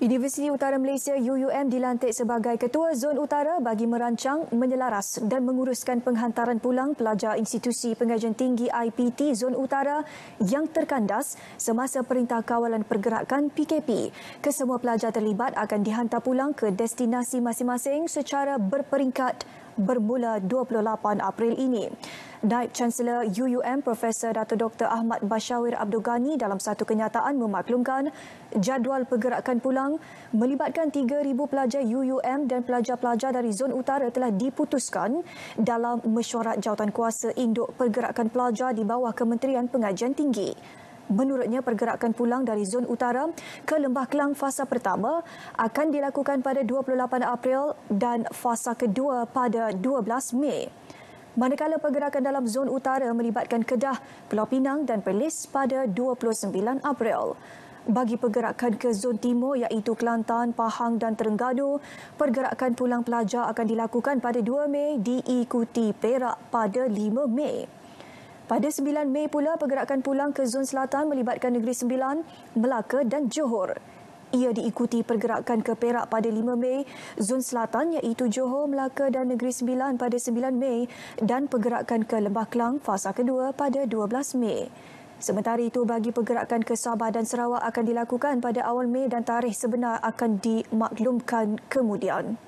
Universiti Utara Malaysia UUM dilantik sebagai Ketua Zon Utara bagi merancang, menyelaras dan menguruskan penghantaran pulang pelajar institusi pengajian tinggi IPT Zon Utara yang terkandas semasa Perintah Kawalan Pergerakan PKP. Kesemua pelajar terlibat akan dihantar pulang ke destinasi masing-masing secara berperingkat bermula 28 April ini. Naib Chancellor UUM Profesor Dato Dr Ahmad Bashawir Abdul Ghani dalam satu kenyataan memaklumkan jadual pergerakan pulang melibatkan 3000 pelajar UUM dan pelajar-pelajar dari zon utara telah diputuskan dalam mesyuarat kuasa induk pergerakan pelajar di bawah Kementerian Pengajian Tinggi. Menurutnya pergerakan pulang dari zon utara ke Lembah Kelang fasa pertama akan dilakukan pada 28 April dan fasa kedua pada 12 Mei. Manakala pergerakan dalam zon utara melibatkan Kedah, Pulau Pinang dan Perlis pada 29 April. Bagi pergerakan ke zon timur iaitu Kelantan, Pahang dan Terengganu, pergerakan pulang pelajar akan dilakukan pada 2 Mei diikuti Perak pada 5 Mei. Pada 9 Mei pula, pergerakan pulang ke zon selatan melibatkan Negeri Sembilan, Melaka dan Johor. Ia diikuti pergerakan ke Perak pada 5 Mei, Zon Selatan iaitu Johor, Melaka dan Negeri Sembilan pada 9 Mei dan pergerakan ke Lembah Kelang fasa kedua pada 12 Mei. Sementara itu bagi pergerakan ke Sabah dan Sarawak akan dilakukan pada awal Mei dan tarikh sebenar akan dimaklumkan kemudian.